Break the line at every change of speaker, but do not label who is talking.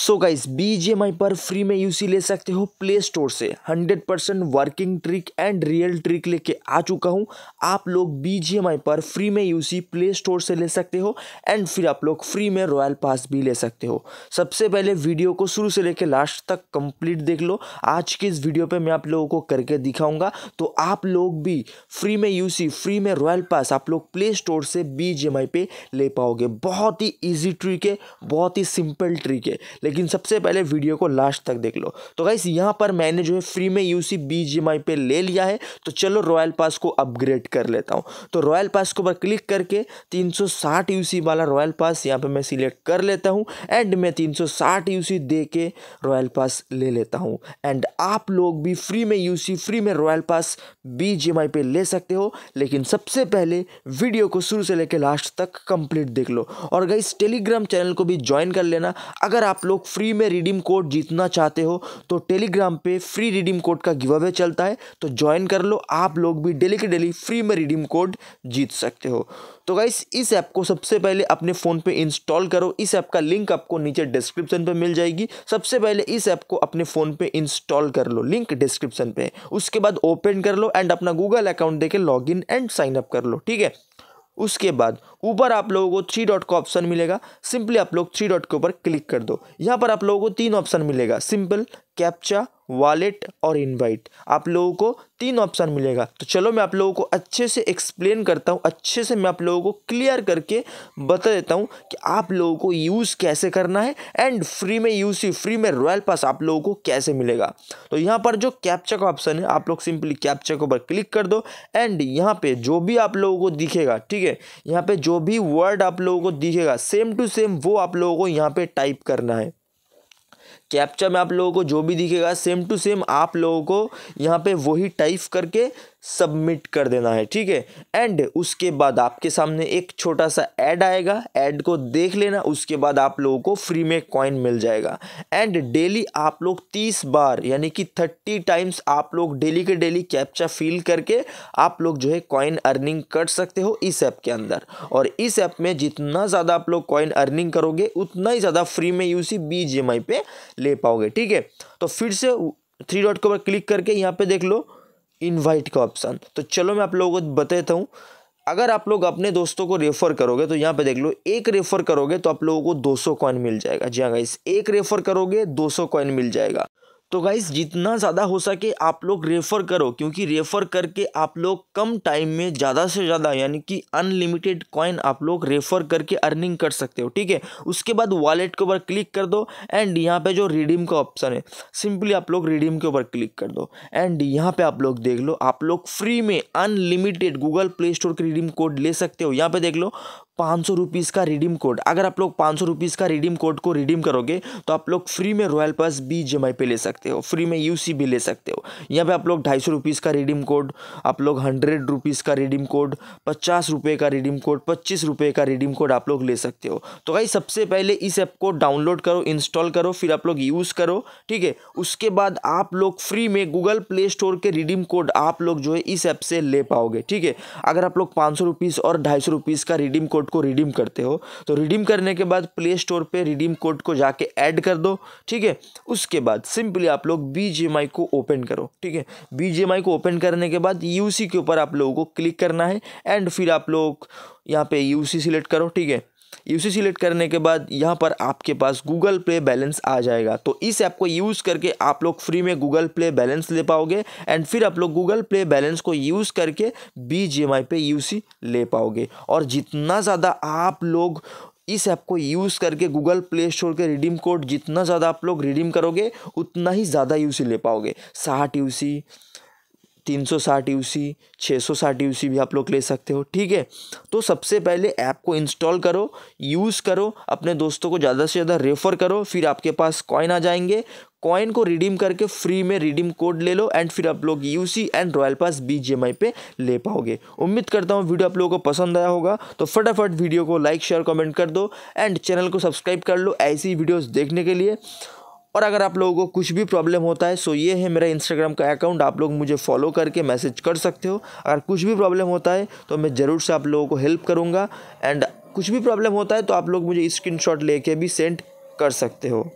सो guys B पर free में UC ले सकते हो प्ले स्टोर से 100 percent working trick and real trick लेके आ चुका हूँ आप लोग बी पर फ्री में यूसी प्ले स्टोर से ले सकते हो एंड फिर आप लोग फ्री में रॉयल पास भी ले सकते हो सबसे पहले वीडियो को शुरू से लेके लास्ट तक कंप्लीट देख लो आज के इस वीडियो पर मैं आप लोगों को करके दिखाऊँगा तो आप लोग भी फ्री में यूसी फ्री में रॉयल पास आप लोग प्ले स्टोर से बी पे ले पाओगे बहुत ही ईजी ट्रिक है बहुत ही सिंपल ट्रिक है लेकिन सबसे पहले वीडियो को लास्ट तक देख लो तो गाइस यहाँ पर मैंने जो है फ्री में यू सी पे ले लिया है तो चलो रॉयल पास को अपग्रेड कर लेता हूँ तो रॉयल पास के ऊपर क्लिक करके 360 यूसी वाला रॉयल पास यहाँ पे मैं सिलेक्ट कर लेता हूँ एंड मैं 360 यूसी दे के रॉयल पास ले लेता हूँ एंड आप लोग भी फ्री में यूसी फ्री में रॉयल पास बी पे ले सकते हो लेकिन सबसे पहले वीडियो को शुरू से लेकर लास्ट तक कंप्लीट देख लो और गई टेलीग्राम चैनल को भी ज्वाइन कर लेना अगर आप लोग फ्री में रिडीम कोड जीतना चाहते हो तो टेलीग्राम पे फ्री रिडीम कोड का गिव अवे चलता है तो ज्वाइन कर लो आप लोग भी डेली के डेली फ्री में रिडीम कोड जीत सकते हो तो गाइस इस ऐप को सबसे पहले अपने फ़ोन पे इंस्टॉल करो इस ऐप का लिंक आपको नीचे डिस्क्रिप्शन पे मिल जाएगी सबसे पहले इस ऐप को अपने फ़ोन पे इंस्टॉल कर लो लिंक डिस्क्रिप्शन पे उसके बाद ओपन कर लो एंड अपना गूगल अकाउंट देके लॉगिन एंड साइन अप कर लो ठीक है उसके बाद ऊपर आप लोगों को थ्री डॉट का ऑप्शन मिलेगा सिंपली आप लोग थ्री डॉट के ऊपर क्लिक कर दो यहाँ पर आप लोगों को तीन ऑप्शन मिलेगा सिंपल कैप्चा वॉलेट और इनवाइट आप लोगों को तीन ऑप्शन मिलेगा तो चलो मैं आप लोगों को अच्छे से एक्सप्लेन करता हूँ अच्छे से मैं आप लोगों को क्लियर करके बता देता हूँ कि आप लोगों को यूज़ कैसे करना है एंड फ्री में यूज फ्री में रॉयल पास आप लोगों को कैसे मिलेगा तो यहाँ पर जो कैप्चा का ऑप्शन है आप लोग सिंपली कैप्चा के ऊपर क्लिक कर दो एंड यहाँ पर जो भी आप लोगों को दिखेगा ठीक है यहाँ पर जो भी वर्ड आप लोगों को दिखेगा सेम टू सेम वो आप लोगों को यहाँ पर टाइप करना है कैप्चा में आप लोगों को जो भी दिखेगा सेम टू सेम आप लोगों को यहाँ पे वही टाइप करके सबमिट कर देना है ठीक है एंड उसके बाद आपके सामने एक छोटा सा ऐड आएगा ऐड को देख लेना उसके बाद आप लोगों को फ्री में कॉइन मिल जाएगा एंड डेली आप लोग तीस बार यानी कि थर्टी टाइम्स आप लोग डेली के डेली कैप्चा फिल करके आप लोग जो है कॉइन अर्निंग कर सकते हो इस ऐप के अंदर और इस ऐप में जितना ज़्यादा आप लोग कॉइन अर्निंग करोगे उतना ही ज़्यादा फ्री में U C B G M I पे ले पाओगे ठीक है तो फिर से थ्री डॉट के ऊपर क्लिक करके यहाँ पे देख लो इनवाइट का ऑप्शन तो चलो मैं आप लोगों को बताता हूँ अगर आप लोग अपने दोस्तों को रेफ़र करोगे तो यहाँ पे देख लो एक रेफ़र करोगे तो आप लोगों को 200 कॉइन मिल जाएगा जी हाँ गाइस एक रेफ़र करोगे 200 कॉइन मिल जाएगा तो गाइस जितना ज़्यादा हो सके आप लोग रेफ़र करो क्योंकि रेफ़र करके आप लोग कम टाइम में ज़्यादा से ज़्यादा यानी कि अनलिमिटेड कॉइन आप लोग रेफ़र करके अर्निंग कर सकते हो ठीक है उसके बाद वॉलेट के ऊपर क्लिक कर दो एंड यहाँ पे जो रिडीम का ऑप्शन है सिंपली आप लोग रिडीम के ऊपर क्लिक कर दो एंड यहाँ पर आप लोग देख लो आप लोग फ्री में अनलिमिटेड गूगल प्ले स्टोर के रिडीम कोड ले सकते हो यहाँ पे देख लो पाँच सौ रुपीज़ का रिडीम कोड अगर आप लोग पाँच सौ रुपीज़ का रिडीम कोड को रिडीम करोगे तो आप लोग फ्री में रॉयल पास बी जी पे ले सकते हो फ्री में यू भी ले सकते हो यहाँ पे आप लोग ढाई सौ रुपीज़ का रिडीम कोड आप लोग हंड्रेड रुपीज़ का रिडीम कोड पचास रुपये का रिडीम कोड पच्चीस रुपये का रिडीम कोड आप लोग ले सकते हो तो भाई सबसे पहले इस ऐप को डाउनलोड करो इंस्टॉल करो फिर आप लोग यूज़ करो ठीक है उसके बाद आप लोग फ्री में गूगल प्ले स्टोर के रिडीम कोड आप लोग जो है इस ऐप से ले पाओगे ठीक है अगर आप लोग पाँच सौ और ढाई सौ का रिडीम कोड कोड को रिडीम करते हो तो रिडीम करने के बाद प्ले स्टोर पे रिडीम कोड को जाके ऐड कर दो ठीक है उसके बाद सिंपली आप लोग बी को ओपन करो ठीक है बी को ओपन करने के बाद यूसी के ऊपर आप लोगों को क्लिक करना है एंड फिर आप लोग यहाँ पे यूसी सिलेक्ट करो ठीक है यूसी सिलेक्ट करने के बाद यहाँ पर आपके पास गूगल प्ले बैलेंस आ जाएगा तो इस ऐप को यूज़ करके आप लोग फ्री में गूगल प्ले बैलेंस ले पाओगे एंड फिर आप लोग गूगल प्ले बैलेंस को यूज़ करके बी जी एम आई पे सी ले पाओगे और जितना ज़्यादा आप लोग इस ऐप को यूज़ करके गूगल प्ले स्टोर के रिडीम कोड जितना ज़्यादा आप लोग रिडीम करोगे उतना ही ज़्यादा सी ले पाओगे साठ सी तीन सौ साठ यू सी छः सौ साठ यू सी भी आप लोग ले सकते हो ठीक है तो सबसे पहले ऐप को इंस्टॉल करो यूज़ करो अपने दोस्तों को ज़्यादा से ज़्यादा रेफ़र करो फिर आपके पास कॉइन आ जाएंगे कॉइन को रिडीम करके फ्री में रिडीम कोड ले लो एंड फिर आप लोग U C and royal pass B G M I पे ले पाओगे उम्मीद करता हूँ वीडियो आप लोगों को पसंद आया होगा तो फटाफट वीडियो को लाइक शेयर कमेंट कर दो एंड चैनल को सब्सक्राइब कर लो ऐसी वीडियोज़ देखने के लिए और अगर आप लोगों को कुछ भी प्रॉब्लम होता है सो ये है मेरा इंस्टाग्राम का अकाउंट आप लोग मुझे फॉलो करके मैसेज कर सकते हो अगर कुछ भी प्रॉब्लम होता है तो मैं ज़रूर से आप लोगों को हेल्प करूँगा एंड कुछ भी प्रॉब्लम होता है तो आप लोग मुझे स्क्रीन लेके भी सेंड कर सकते हो